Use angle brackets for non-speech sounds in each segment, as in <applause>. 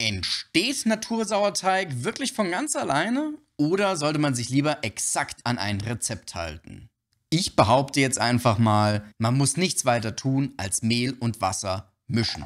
Entsteht Natursauerteig wirklich von ganz alleine oder sollte man sich lieber exakt an ein Rezept halten? Ich behaupte jetzt einfach mal, man muss nichts weiter tun als Mehl und Wasser mischen.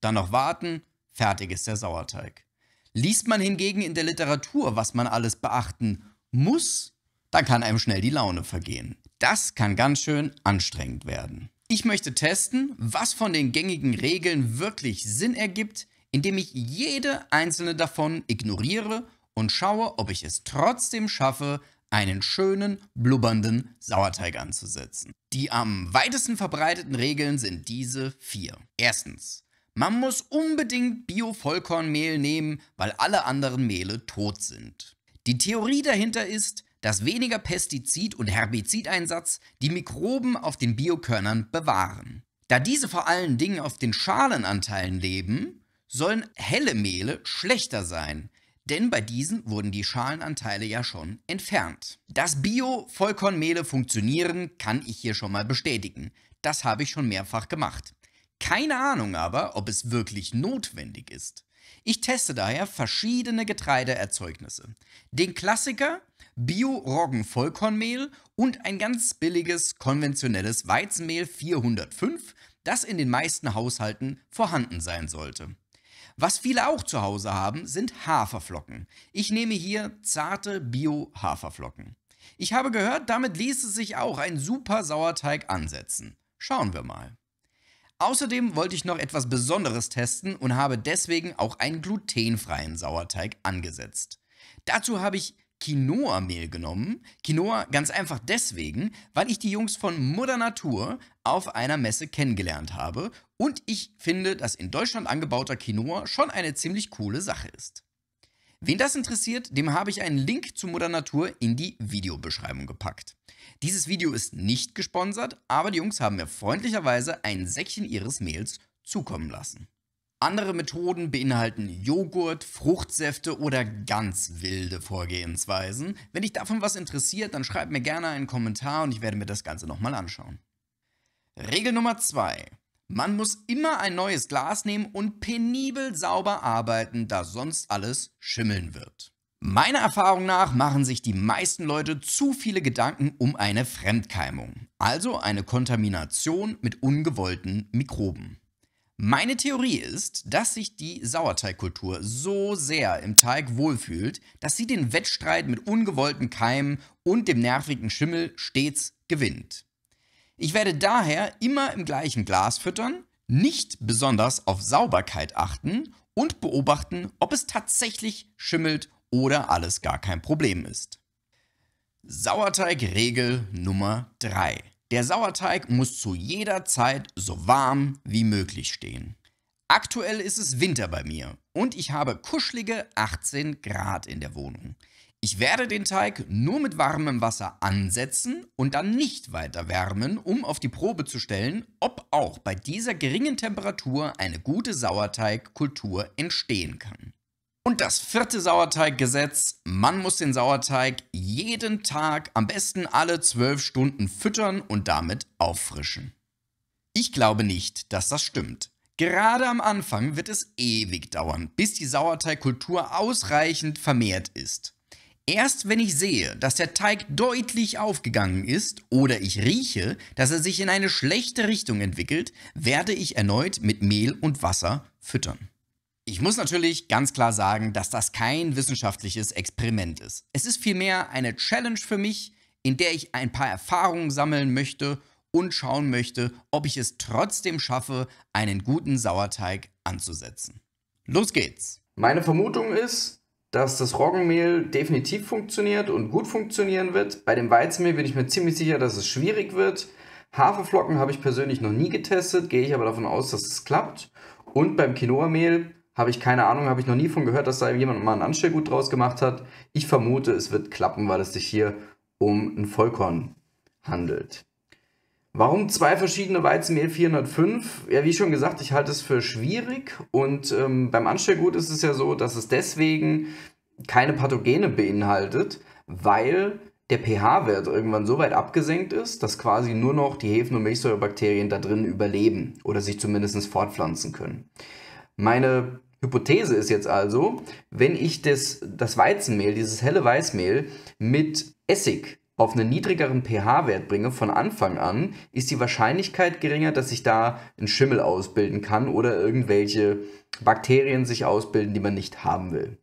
Dann noch warten, fertig ist der Sauerteig. Liest man hingegen in der Literatur, was man alles beachten muss, dann kann einem schnell die Laune vergehen. Das kann ganz schön anstrengend werden. Ich möchte testen, was von den gängigen Regeln wirklich Sinn ergibt, indem ich jede einzelne davon ignoriere und schaue, ob ich es trotzdem schaffe, einen schönen, blubbernden Sauerteig anzusetzen. Die am weitesten verbreiteten Regeln sind diese vier. Erstens, man muss unbedingt Bio-Vollkornmehl nehmen, weil alle anderen Mehle tot sind. Die Theorie dahinter ist, dass weniger Pestizid- und Herbizideinsatz die Mikroben auf den Biokörnern bewahren. Da diese vor allen Dingen auf den Schalenanteilen leben, sollen helle Mehle schlechter sein, denn bei diesen wurden die Schalenanteile ja schon entfernt. Dass Bio-Vollkornmehle funktionieren, kann ich hier schon mal bestätigen. Das habe ich schon mehrfach gemacht. Keine Ahnung aber, ob es wirklich notwendig ist. Ich teste daher verschiedene Getreideerzeugnisse. Den Klassiker Bio-Roggen-Vollkornmehl und ein ganz billiges konventionelles Weizenmehl 405, das in den meisten Haushalten vorhanden sein sollte. Was viele auch zu Hause haben, sind Haferflocken. Ich nehme hier zarte Bio-Haferflocken. Ich habe gehört, damit ließe sich auch ein super Sauerteig ansetzen. Schauen wir mal. Außerdem wollte ich noch etwas Besonderes testen und habe deswegen auch einen glutenfreien Sauerteig angesetzt. Dazu habe ich Quinoa-Mehl genommen. Quinoa ganz einfach deswegen, weil ich die Jungs von Mutter Natur auf einer Messe kennengelernt habe und ich finde, dass in Deutschland angebauter Quinoa schon eine ziemlich coole Sache ist. Wen das interessiert, dem habe ich einen Link zu Natur in die Videobeschreibung gepackt. Dieses Video ist nicht gesponsert, aber die Jungs haben mir freundlicherweise ein Säckchen ihres Mehls zukommen lassen. Andere Methoden beinhalten Joghurt, Fruchtsäfte oder ganz wilde Vorgehensweisen. Wenn dich davon was interessiert, dann schreib mir gerne einen Kommentar und ich werde mir das Ganze nochmal anschauen. Regel Nummer 2. Man muss immer ein neues Glas nehmen und penibel sauber arbeiten, da sonst alles schimmeln wird. Meiner Erfahrung nach machen sich die meisten Leute zu viele Gedanken um eine Fremdkeimung, also eine Kontamination mit ungewollten Mikroben. Meine Theorie ist, dass sich die Sauerteigkultur so sehr im Teig wohlfühlt, dass sie den Wettstreit mit ungewollten Keimen und dem nervigen Schimmel stets gewinnt. Ich werde daher immer im gleichen Glas füttern, nicht besonders auf Sauberkeit achten und beobachten, ob es tatsächlich schimmelt oder alles gar kein Problem ist. Sauerteigregel Nummer 3. Der Sauerteig muss zu jeder Zeit so warm wie möglich stehen. Aktuell ist es Winter bei mir und ich habe kuschelige 18 Grad in der Wohnung. Ich werde den Teig nur mit warmem Wasser ansetzen und dann nicht weiter wärmen, um auf die Probe zu stellen, ob auch bei dieser geringen Temperatur eine gute Sauerteigkultur entstehen kann. Und das vierte Sauerteiggesetz, man muss den Sauerteig jeden Tag am besten alle zwölf Stunden füttern und damit auffrischen. Ich glaube nicht, dass das stimmt. Gerade am Anfang wird es ewig dauern, bis die Sauerteigkultur ausreichend vermehrt ist. Erst wenn ich sehe, dass der Teig deutlich aufgegangen ist oder ich rieche, dass er sich in eine schlechte Richtung entwickelt, werde ich erneut mit Mehl und Wasser füttern. Ich muss natürlich ganz klar sagen, dass das kein wissenschaftliches Experiment ist. Es ist vielmehr eine Challenge für mich, in der ich ein paar Erfahrungen sammeln möchte und schauen möchte, ob ich es trotzdem schaffe, einen guten Sauerteig anzusetzen. Los geht's! Meine Vermutung ist, dass das Roggenmehl definitiv funktioniert und gut funktionieren wird. Bei dem Weizenmehl bin ich mir ziemlich sicher, dass es schwierig wird. Haferflocken habe ich persönlich noch nie getestet, gehe ich aber davon aus, dass es klappt. Und beim Quinoa-Mehl habe ich keine Ahnung, habe ich noch nie von gehört, dass da jemand mal ein Anstellgut draus gemacht hat. Ich vermute, es wird klappen, weil es sich hier um ein Vollkorn handelt. Warum zwei verschiedene Weizenmehl 405? Ja, wie schon gesagt, ich halte es für schwierig und ähm, beim Anstellgut ist es ja so, dass es deswegen keine Pathogene beinhaltet, weil der pH-Wert irgendwann so weit abgesenkt ist, dass quasi nur noch die Hefen- und Milchsäurebakterien da drin überleben oder sich zumindest fortpflanzen können. Meine Hypothese ist jetzt also, wenn ich das, das Weizenmehl, dieses helle Weißmehl mit Essig auf einen niedrigeren pH-Wert bringe von Anfang an, ist die Wahrscheinlichkeit geringer, dass sich da ein Schimmel ausbilden kann oder irgendwelche Bakterien sich ausbilden, die man nicht haben will.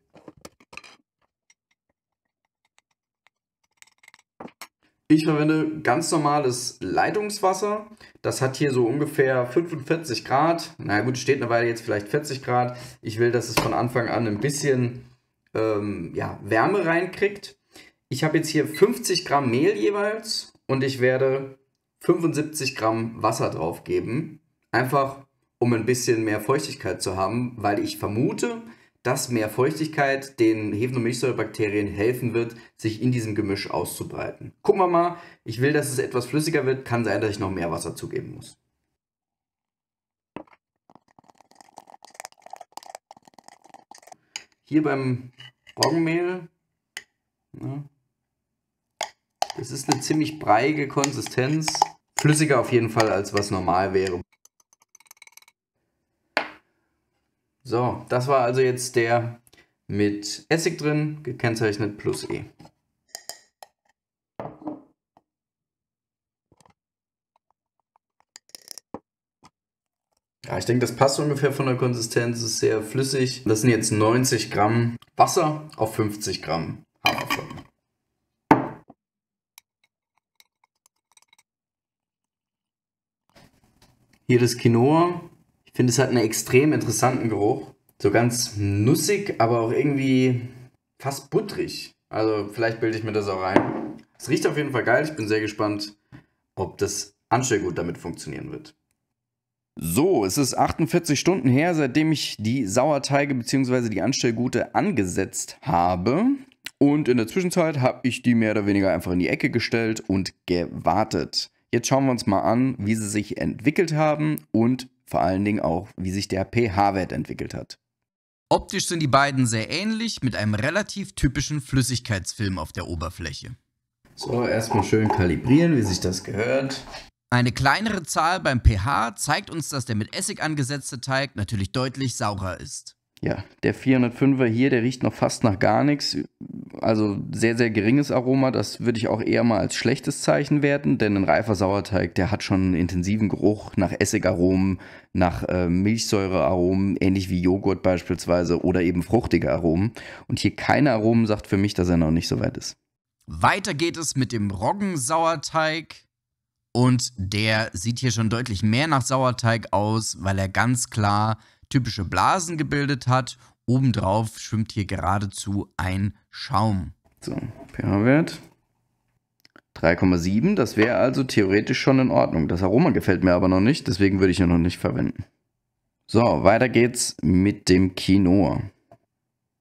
Ich verwende ganz normales Leitungswasser. Das hat hier so ungefähr 45 Grad. Na gut, steht eine Weile jetzt vielleicht 40 Grad. Ich will, dass es von Anfang an ein bisschen ähm, ja, Wärme reinkriegt ich habe jetzt hier 50 Gramm Mehl jeweils und ich werde 75 Gramm Wasser drauf geben. Einfach um ein bisschen mehr Feuchtigkeit zu haben, weil ich vermute, dass mehr Feuchtigkeit den Hefen- und Milchsäurebakterien helfen wird, sich in diesem Gemisch auszubreiten. Gucken wir mal, ich will, dass es etwas flüssiger wird, kann sein, dass ich noch mehr Wasser zugeben muss. Hier beim Roggenmehl ne, es ist eine ziemlich breiige Konsistenz. Flüssiger auf jeden Fall, als was normal wäre. So, das war also jetzt der mit Essig drin, gekennzeichnet plus E. Ja, ich denke, das passt ungefähr von der Konsistenz, ist sehr flüssig. Das sind jetzt 90 Gramm Wasser auf 50 Gramm. Hier das Quinoa. Ich finde, es hat einen extrem interessanten Geruch. So ganz nussig, aber auch irgendwie fast butterig. Also vielleicht bilde ich mir das auch ein. Es riecht auf jeden Fall geil. Ich bin sehr gespannt, ob das Anstellgut damit funktionieren wird. So, es ist 48 Stunden her, seitdem ich die Sauerteige bzw. die Anstellgute angesetzt habe. Und in der Zwischenzeit habe ich die mehr oder weniger einfach in die Ecke gestellt und gewartet. Jetzt schauen wir uns mal an, wie sie sich entwickelt haben und vor allen Dingen auch, wie sich der pH-Wert entwickelt hat. Optisch sind die beiden sehr ähnlich, mit einem relativ typischen Flüssigkeitsfilm auf der Oberfläche. So, erstmal schön kalibrieren, wie sich das gehört. Eine kleinere Zahl beim pH zeigt uns, dass der mit Essig angesetzte Teig natürlich deutlich saurer ist ja, der 405er hier, der riecht noch fast nach gar nichts. Also sehr, sehr geringes Aroma. Das würde ich auch eher mal als schlechtes Zeichen werten, denn ein reifer Sauerteig, der hat schon einen intensiven Geruch nach Essigaromen, nach äh, Milchsäurearomen, ähnlich wie Joghurt beispielsweise oder eben fruchtige Aromen. Und hier keine Aromen sagt für mich, dass er noch nicht so weit ist. Weiter geht es mit dem Roggensauerteig. Und der sieht hier schon deutlich mehr nach Sauerteig aus, weil er ganz klar typische Blasen gebildet hat. Obendrauf schwimmt hier geradezu ein Schaum. So, pH-Wert 3,7. Das wäre also theoretisch schon in Ordnung. Das Aroma gefällt mir aber noch nicht, deswegen würde ich ihn noch nicht verwenden. So, weiter geht's mit dem Quinoa.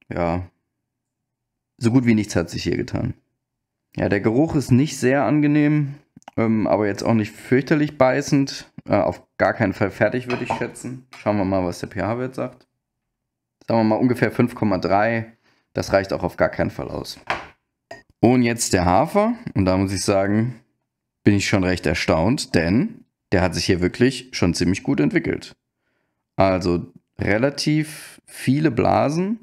Ja, so gut wie nichts hat sich hier getan. Ja, der Geruch ist nicht sehr angenehm. Ähm, aber jetzt auch nicht fürchterlich beißend. Äh, auf gar keinen Fall fertig, würde ich schätzen. Schauen wir mal, was der pH-Wert sagt. Sagen wir mal ungefähr 5,3. Das reicht auch auf gar keinen Fall aus. Und jetzt der Hafer. Und da muss ich sagen, bin ich schon recht erstaunt, denn der hat sich hier wirklich schon ziemlich gut entwickelt. Also relativ viele Blasen.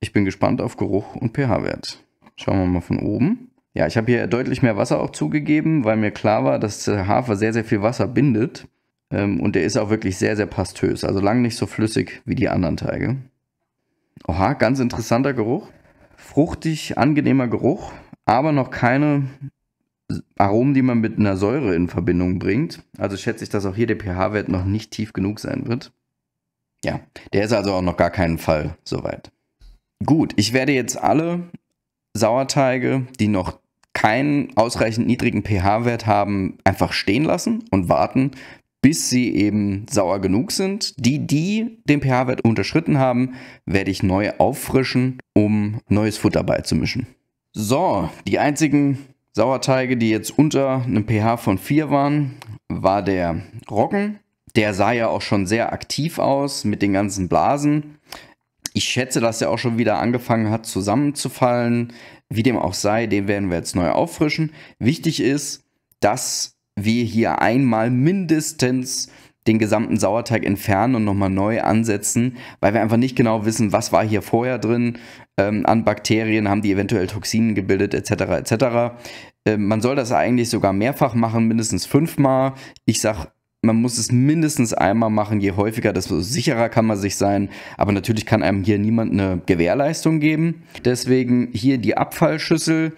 Ich bin gespannt auf Geruch und pH-Wert. Schauen wir mal von oben. Ja, ich habe hier deutlich mehr Wasser auch zugegeben, weil mir klar war, dass der Hafer sehr, sehr viel Wasser bindet. Ähm, und der ist auch wirklich sehr, sehr pastös. Also lang nicht so flüssig wie die anderen Teige. Oha, ganz interessanter Geruch. Fruchtig, angenehmer Geruch, aber noch keine Aromen, die man mit einer Säure in Verbindung bringt. Also schätze ich, dass auch hier der pH-Wert noch nicht tief genug sein wird. Ja, der ist also auch noch gar keinen Fall soweit. Gut, ich werde jetzt alle Sauerteige, die noch keinen ausreichend niedrigen pH-Wert haben, einfach stehen lassen und warten, bis sie eben sauer genug sind. Die, die den pH-Wert unterschritten haben, werde ich neu auffrischen, um neues Futter beizumischen. So, die einzigen Sauerteige, die jetzt unter einem pH von 4 waren, war der Roggen. Der sah ja auch schon sehr aktiv aus mit den ganzen Blasen. Ich schätze, dass er auch schon wieder angefangen hat zusammenzufallen. Wie dem auch sei, den werden wir jetzt neu auffrischen. Wichtig ist, dass wir hier einmal mindestens den gesamten Sauerteig entfernen und nochmal neu ansetzen, weil wir einfach nicht genau wissen, was war hier vorher drin ähm, an Bakterien, haben die eventuell Toxinen gebildet etc. etc. Ähm, man soll das eigentlich sogar mehrfach machen, mindestens fünfmal. Ich sage man muss es mindestens einmal machen. Je häufiger, desto sicherer kann man sich sein. Aber natürlich kann einem hier niemand eine Gewährleistung geben. Deswegen hier die Abfallschüssel.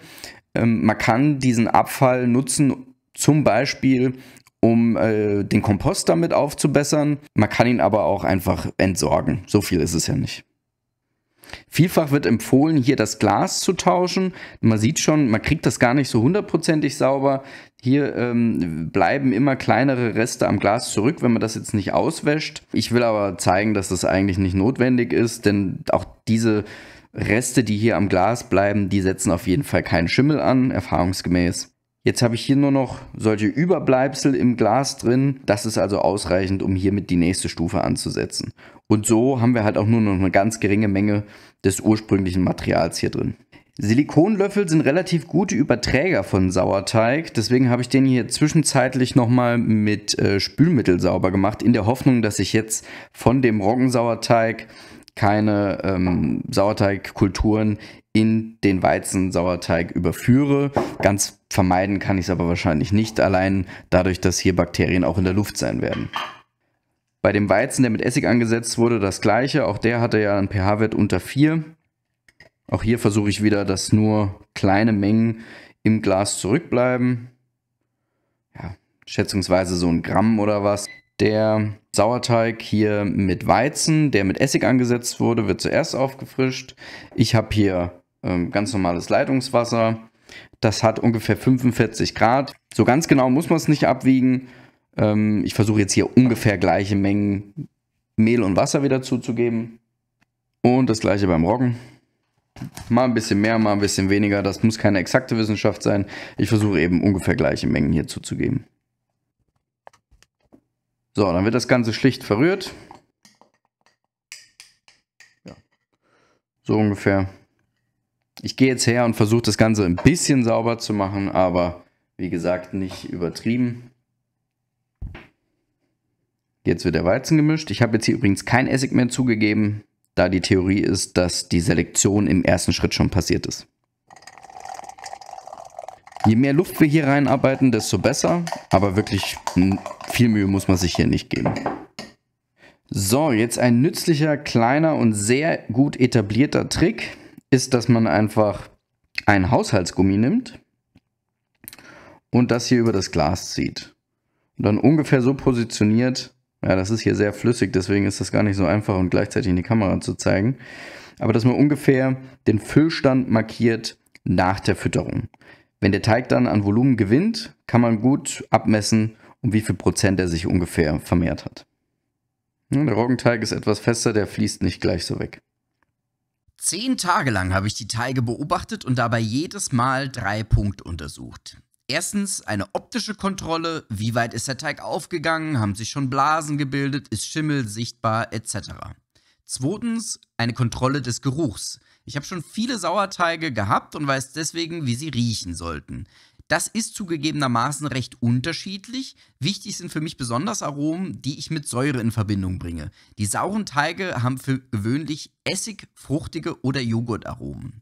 Ähm, man kann diesen Abfall nutzen, zum Beispiel, um äh, den Kompost damit aufzubessern. Man kann ihn aber auch einfach entsorgen. So viel ist es ja nicht. Vielfach wird empfohlen, hier das Glas zu tauschen. Man sieht schon, man kriegt das gar nicht so hundertprozentig sauber. Hier ähm, bleiben immer kleinere Reste am Glas zurück, wenn man das jetzt nicht auswäscht. Ich will aber zeigen, dass das eigentlich nicht notwendig ist, denn auch diese Reste, die hier am Glas bleiben, die setzen auf jeden Fall keinen Schimmel an, erfahrungsgemäß. Jetzt habe ich hier nur noch solche Überbleibsel im Glas drin. Das ist also ausreichend, um hiermit die nächste Stufe anzusetzen. Und so haben wir halt auch nur noch eine ganz geringe Menge des ursprünglichen Materials hier drin. Silikonlöffel sind relativ gute Überträger von Sauerteig, deswegen habe ich den hier zwischenzeitlich nochmal mit äh, Spülmittel sauber gemacht, in der Hoffnung, dass ich jetzt von dem Roggensauerteig keine ähm, Sauerteigkulturen in den Weizensauerteig überführe. Ganz vermeiden kann ich es aber wahrscheinlich nicht, allein dadurch, dass hier Bakterien auch in der Luft sein werden. Bei dem Weizen, der mit Essig angesetzt wurde, das gleiche. Auch der hatte ja einen pH-Wert unter 4. Auch hier versuche ich wieder, dass nur kleine Mengen im Glas zurückbleiben. Ja, schätzungsweise so ein Gramm oder was. Der Sauerteig hier mit Weizen, der mit Essig angesetzt wurde, wird zuerst aufgefrischt. Ich habe hier ähm, ganz normales Leitungswasser. Das hat ungefähr 45 Grad. So ganz genau muss man es nicht abwiegen. Ähm, ich versuche jetzt hier ungefähr gleiche Mengen Mehl und Wasser wieder zuzugeben. Und das gleiche beim Roggen. Mal ein bisschen mehr, mal ein bisschen weniger. Das muss keine exakte Wissenschaft sein. Ich versuche eben ungefähr gleiche Mengen hier zuzugeben. So, dann wird das Ganze schlicht verrührt. Ja. So ungefähr. Ich gehe jetzt her und versuche das Ganze ein bisschen sauber zu machen, aber wie gesagt nicht übertrieben. Jetzt wird der Weizen gemischt. Ich habe jetzt hier übrigens kein Essig mehr zugegeben, da die Theorie ist, dass die Selektion im ersten Schritt schon passiert ist. Je mehr Luft wir hier reinarbeiten, desto besser, aber wirklich viel Mühe muss man sich hier nicht geben. So, jetzt ein nützlicher, kleiner und sehr gut etablierter Trick ist, dass man einfach ein Haushaltsgummi nimmt und das hier über das Glas zieht. Und dann ungefähr so positioniert, ja, das ist hier sehr flüssig, deswegen ist das gar nicht so einfach und gleichzeitig in die Kamera zu zeigen. Aber dass man ungefähr den Füllstand markiert nach der Fütterung. Wenn der Teig dann an Volumen gewinnt, kann man gut abmessen, um wie viel Prozent er sich ungefähr vermehrt hat. Hm, der Roggenteig ist etwas fester, der fließt nicht gleich so weg. Zehn Tage lang habe ich die Teige beobachtet und dabei jedes Mal drei Punkte untersucht. Erstens eine optische Kontrolle, wie weit ist der Teig aufgegangen, haben sich schon Blasen gebildet, ist Schimmel sichtbar etc. Zweitens eine Kontrolle des Geruchs. Ich habe schon viele Sauerteige gehabt und weiß deswegen, wie sie riechen sollten. Das ist zugegebenermaßen recht unterschiedlich. Wichtig sind für mich besonders Aromen, die ich mit Säure in Verbindung bringe. Die sauren Teige haben für gewöhnlich Essig, fruchtige oder Joghurtaromen.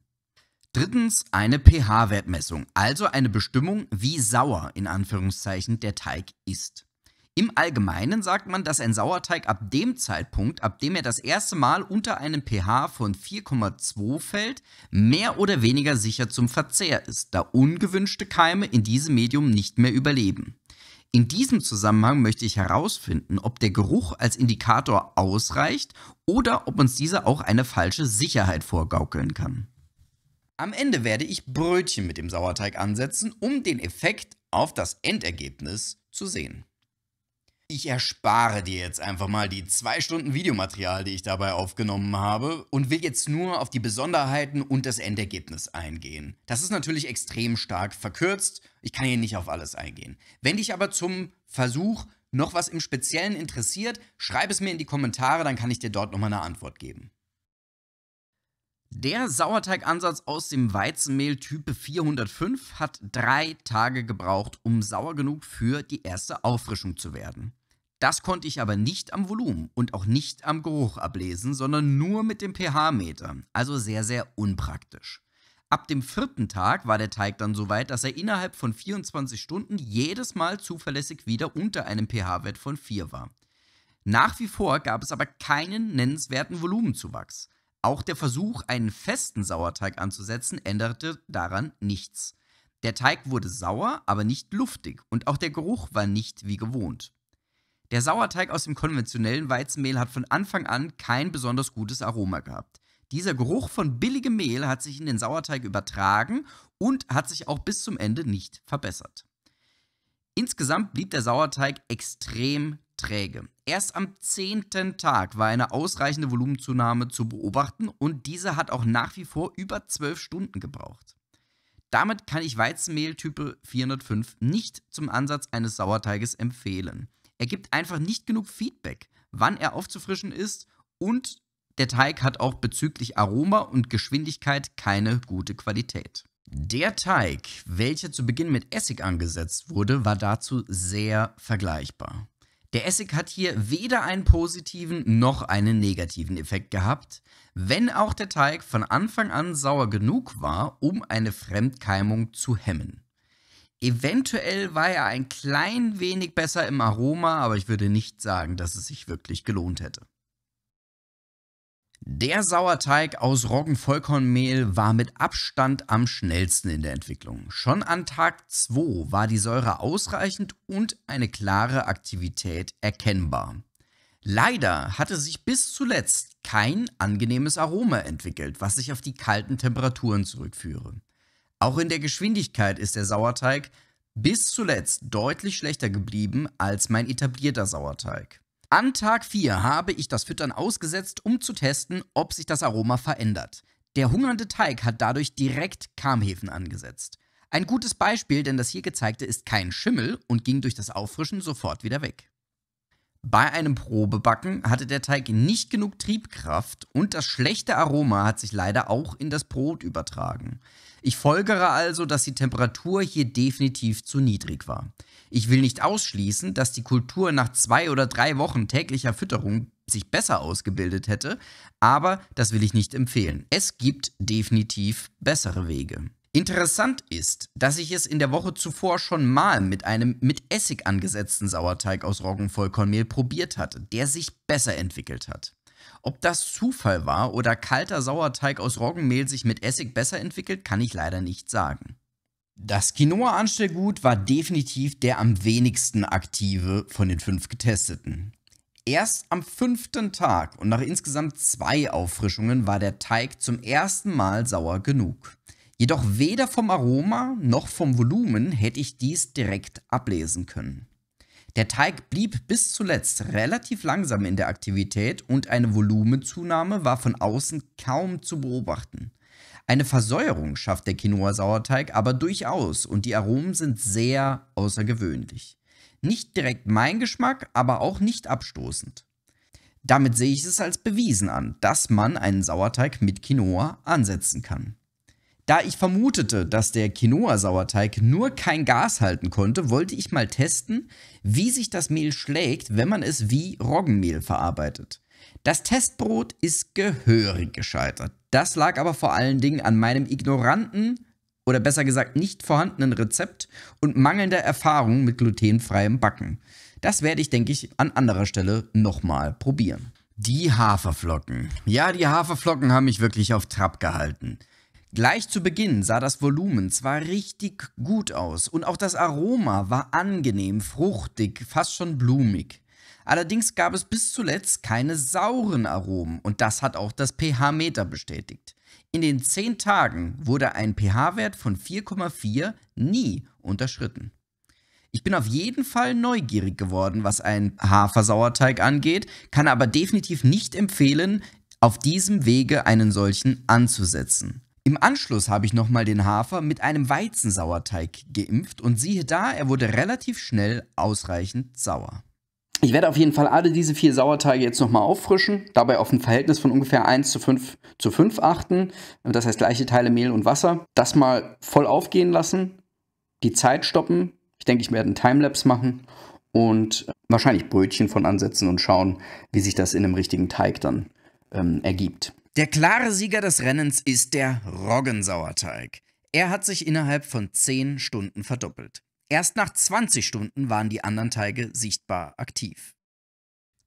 Drittens eine pH-Wertmessung, also eine Bestimmung, wie sauer in Anführungszeichen der Teig ist. Im Allgemeinen sagt man, dass ein Sauerteig ab dem Zeitpunkt, ab dem er das erste Mal unter einem pH von 4,2 fällt, mehr oder weniger sicher zum Verzehr ist, da ungewünschte Keime in diesem Medium nicht mehr überleben. In diesem Zusammenhang möchte ich herausfinden, ob der Geruch als Indikator ausreicht oder ob uns dieser auch eine falsche Sicherheit vorgaukeln kann. Am Ende werde ich Brötchen mit dem Sauerteig ansetzen, um den Effekt auf das Endergebnis zu sehen. Ich erspare dir jetzt einfach mal die zwei Stunden Videomaterial, die ich dabei aufgenommen habe, und will jetzt nur auf die Besonderheiten und das Endergebnis eingehen. Das ist natürlich extrem stark verkürzt, ich kann hier nicht auf alles eingehen. Wenn dich aber zum Versuch noch was im Speziellen interessiert, schreib es mir in die Kommentare, dann kann ich dir dort nochmal eine Antwort geben. Der Sauerteigansatz aus dem Weizenmehl Type 405 hat drei Tage gebraucht, um sauer genug für die erste Auffrischung zu werden. Das konnte ich aber nicht am Volumen und auch nicht am Geruch ablesen, sondern nur mit dem pH-Meter, also sehr, sehr unpraktisch. Ab dem vierten Tag war der Teig dann so weit, dass er innerhalb von 24 Stunden jedes Mal zuverlässig wieder unter einem pH-Wert von 4 war. Nach wie vor gab es aber keinen nennenswerten Volumenzuwachs. Auch der Versuch, einen festen Sauerteig anzusetzen, änderte daran nichts. Der Teig wurde sauer, aber nicht luftig und auch der Geruch war nicht wie gewohnt. Der Sauerteig aus dem konventionellen Weizenmehl hat von Anfang an kein besonders gutes Aroma gehabt. Dieser Geruch von billigem Mehl hat sich in den Sauerteig übertragen und hat sich auch bis zum Ende nicht verbessert. Insgesamt blieb der Sauerteig extrem träge. Erst am 10. Tag war eine ausreichende Volumenzunahme zu beobachten und diese hat auch nach wie vor über 12 Stunden gebraucht. Damit kann ich Weizenmehltype 405 nicht zum Ansatz eines Sauerteiges empfehlen. Er gibt einfach nicht genug Feedback, wann er aufzufrischen ist und der Teig hat auch bezüglich Aroma und Geschwindigkeit keine gute Qualität. Der Teig, welcher zu Beginn mit Essig angesetzt wurde, war dazu sehr vergleichbar. Der Essig hat hier weder einen positiven noch einen negativen Effekt gehabt, wenn auch der Teig von Anfang an sauer genug war, um eine Fremdkeimung zu hemmen. Eventuell war er ein klein wenig besser im Aroma, aber ich würde nicht sagen, dass es sich wirklich gelohnt hätte. Der Sauerteig aus Roggenvollkornmehl war mit Abstand am schnellsten in der Entwicklung. Schon an Tag 2 war die Säure ausreichend und eine klare Aktivität erkennbar. Leider hatte sich bis zuletzt kein angenehmes Aroma entwickelt, was sich auf die kalten Temperaturen zurückführe. Auch in der Geschwindigkeit ist der Sauerteig bis zuletzt deutlich schlechter geblieben als mein etablierter Sauerteig. An Tag 4 habe ich das Füttern ausgesetzt, um zu testen, ob sich das Aroma verändert. Der hungernde Teig hat dadurch direkt Karmhefen angesetzt. Ein gutes Beispiel, denn das hier gezeigte ist kein Schimmel und ging durch das Auffrischen sofort wieder weg. Bei einem Probebacken hatte der Teig nicht genug Triebkraft und das schlechte Aroma hat sich leider auch in das Brot übertragen. Ich folgere also, dass die Temperatur hier definitiv zu niedrig war. Ich will nicht ausschließen, dass die Kultur nach zwei oder drei Wochen täglicher Fütterung sich besser ausgebildet hätte, aber das will ich nicht empfehlen. Es gibt definitiv bessere Wege. Interessant ist, dass ich es in der Woche zuvor schon mal mit einem mit Essig angesetzten Sauerteig aus Roggenvollkornmehl probiert hatte, der sich besser entwickelt hat. Ob das Zufall war oder kalter Sauerteig aus Roggenmehl sich mit Essig besser entwickelt, kann ich leider nicht sagen. Das Quinoa-Anstellgut war definitiv der am wenigsten aktive von den fünf Getesteten. Erst am fünften Tag und nach insgesamt zwei Auffrischungen war der Teig zum ersten Mal sauer genug. Jedoch weder vom Aroma noch vom Volumen hätte ich dies direkt ablesen können. Der Teig blieb bis zuletzt relativ langsam in der Aktivität und eine Volumenzunahme war von außen kaum zu beobachten. Eine Versäuerung schafft der Quinoa-Sauerteig aber durchaus und die Aromen sind sehr außergewöhnlich. Nicht direkt mein Geschmack, aber auch nicht abstoßend. Damit sehe ich es als bewiesen an, dass man einen Sauerteig mit Quinoa ansetzen kann. Da ich vermutete, dass der Quinoa-Sauerteig nur kein Gas halten konnte, wollte ich mal testen, wie sich das Mehl schlägt, wenn man es wie Roggenmehl verarbeitet. Das Testbrot ist gehörig gescheitert. Das lag aber vor allen Dingen an meinem ignoranten oder besser gesagt nicht vorhandenen Rezept und mangelnder Erfahrung mit glutenfreiem Backen. Das werde ich, denke ich, an anderer Stelle nochmal probieren. Die Haferflocken. Ja, die Haferflocken haben mich wirklich auf Trab gehalten. Gleich zu Beginn sah das Volumen zwar richtig gut aus und auch das Aroma war angenehm, fruchtig, fast schon blumig. Allerdings gab es bis zuletzt keine sauren Aromen und das hat auch das pH-Meter bestätigt. In den 10 Tagen wurde ein pH-Wert von 4,4 nie unterschritten. Ich bin auf jeden Fall neugierig geworden, was einen Hafersauerteig angeht, kann aber definitiv nicht empfehlen, auf diesem Wege einen solchen anzusetzen. Im Anschluss habe ich nochmal den Hafer mit einem Weizensauerteig geimpft und siehe da, er wurde relativ schnell ausreichend sauer. Ich werde auf jeden Fall alle diese vier Sauerteige jetzt nochmal auffrischen, dabei auf ein Verhältnis von ungefähr 1 zu 5 zu 5 achten, das heißt gleiche Teile Mehl und Wasser. Das mal voll aufgehen lassen, die Zeit stoppen. Ich denke, ich werde einen Timelapse machen und wahrscheinlich Brötchen von ansetzen und schauen, wie sich das in einem richtigen Teig dann ähm, ergibt. Der klare Sieger des Rennens ist der Roggensauerteig. Er hat sich innerhalb von 10 Stunden verdoppelt. Erst nach 20 Stunden waren die anderen Teige sichtbar aktiv.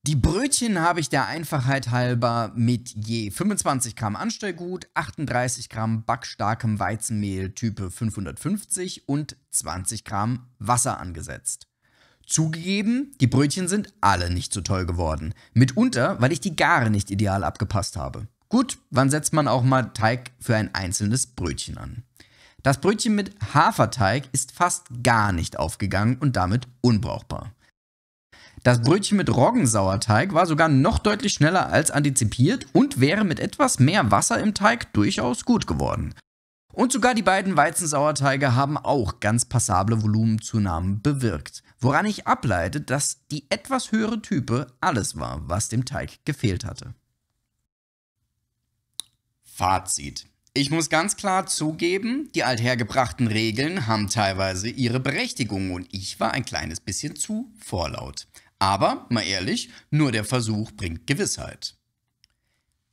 Die Brötchen habe ich der Einfachheit halber mit je 25 Gramm Anstellgut, 38 Gramm backstarkem Weizenmehl Type 550 und 20 Gramm Wasser angesetzt. Zugegeben, die Brötchen sind alle nicht so toll geworden. Mitunter, weil ich die Gare nicht ideal abgepasst habe. Gut, wann setzt man auch mal Teig für ein einzelnes Brötchen an? Das Brötchen mit Haferteig ist fast gar nicht aufgegangen und damit unbrauchbar. Das Brötchen mit Roggensauerteig war sogar noch deutlich schneller als antizipiert und wäre mit etwas mehr Wasser im Teig durchaus gut geworden. Und sogar die beiden Weizensauerteige haben auch ganz passable Volumenzunahmen bewirkt, woran ich ableite, dass die etwas höhere Type alles war, was dem Teig gefehlt hatte. Fazit. Ich muss ganz klar zugeben, die althergebrachten Regeln haben teilweise ihre Berechtigung und ich war ein kleines bisschen zu vorlaut. Aber, mal ehrlich, nur der Versuch bringt Gewissheit.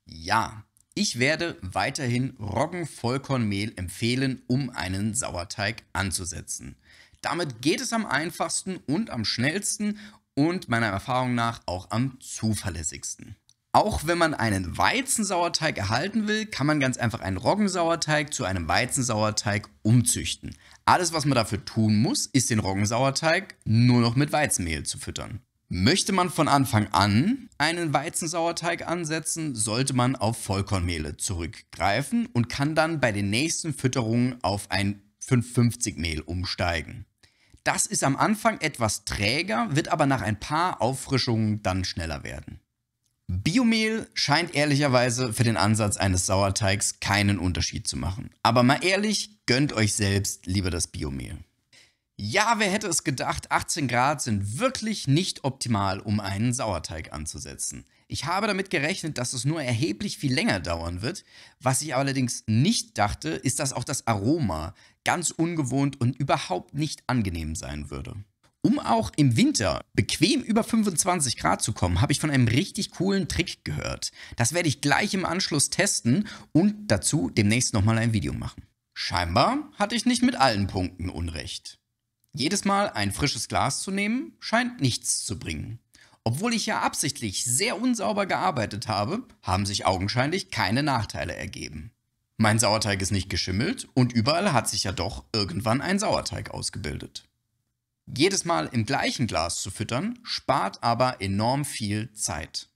Ja, ich werde weiterhin Roggenvollkornmehl empfehlen, um einen Sauerteig anzusetzen. Damit geht es am einfachsten und am schnellsten und meiner Erfahrung nach auch am zuverlässigsten. Auch wenn man einen Weizensauerteig erhalten will, kann man ganz einfach einen Roggensauerteig zu einem Weizensauerteig umzüchten. Alles, was man dafür tun muss, ist den Roggensauerteig nur noch mit Weizenmehl zu füttern. Möchte man von Anfang an einen Weizensauerteig ansetzen, sollte man auf Vollkornmehle zurückgreifen und kann dann bei den nächsten Fütterungen auf ein 550 Mehl umsteigen. Das ist am Anfang etwas träger, wird aber nach ein paar Auffrischungen dann schneller werden. Biomehl scheint ehrlicherweise für den Ansatz eines Sauerteigs keinen Unterschied zu machen. Aber mal ehrlich, gönnt euch selbst lieber das Biomehl. Ja, wer hätte es gedacht, 18 Grad sind wirklich nicht optimal, um einen Sauerteig anzusetzen. Ich habe damit gerechnet, dass es nur erheblich viel länger dauern wird. Was ich allerdings nicht dachte, ist, dass auch das Aroma ganz ungewohnt und überhaupt nicht angenehm sein würde. Um auch im Winter bequem über 25 Grad zu kommen, habe ich von einem richtig coolen Trick gehört. Das werde ich gleich im Anschluss testen und dazu demnächst nochmal ein Video machen. Scheinbar hatte ich nicht mit allen Punkten Unrecht. Jedes Mal ein frisches Glas zu nehmen, scheint nichts zu bringen. Obwohl ich ja absichtlich sehr unsauber gearbeitet habe, haben sich augenscheinlich keine Nachteile ergeben. Mein Sauerteig ist nicht geschimmelt und überall hat sich ja doch irgendwann ein Sauerteig ausgebildet. Jedes Mal im gleichen Glas zu füttern, spart aber enorm viel Zeit.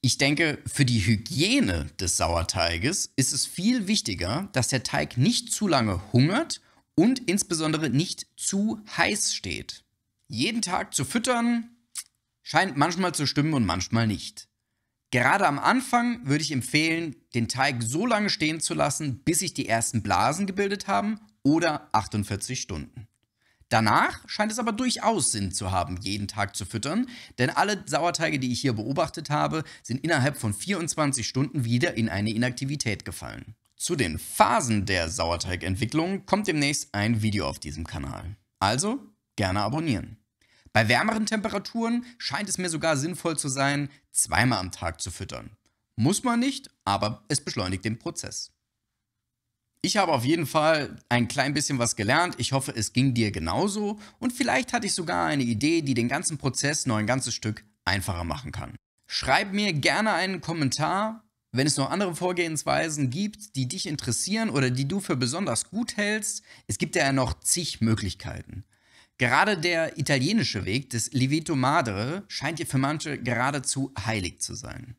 Ich denke, für die Hygiene des Sauerteiges ist es viel wichtiger, dass der Teig nicht zu lange hungert und insbesondere nicht zu heiß steht. Jeden Tag zu füttern scheint manchmal zu stimmen und manchmal nicht. Gerade am Anfang würde ich empfehlen, den Teig so lange stehen zu lassen, bis sich die ersten Blasen gebildet haben oder 48 Stunden. Danach scheint es aber durchaus Sinn zu haben, jeden Tag zu füttern, denn alle Sauerteige, die ich hier beobachtet habe, sind innerhalb von 24 Stunden wieder in eine Inaktivität gefallen. Zu den Phasen der Sauerteigentwicklung kommt demnächst ein Video auf diesem Kanal. Also gerne abonnieren. Bei wärmeren Temperaturen scheint es mir sogar sinnvoll zu sein, zweimal am Tag zu füttern. Muss man nicht, aber es beschleunigt den Prozess. Ich habe auf jeden Fall ein klein bisschen was gelernt. Ich hoffe, es ging dir genauso und vielleicht hatte ich sogar eine Idee, die den ganzen Prozess noch ein ganzes Stück einfacher machen kann. Schreib mir gerne einen Kommentar, wenn es noch andere Vorgehensweisen gibt, die dich interessieren oder die du für besonders gut hältst. Es gibt ja noch zig Möglichkeiten. Gerade der italienische Weg des Liveto Madre scheint dir für manche geradezu heilig zu sein.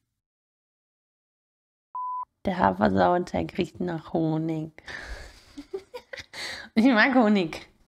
Der Hafer sauer, der nach Honig. <laughs> ich mag Honig.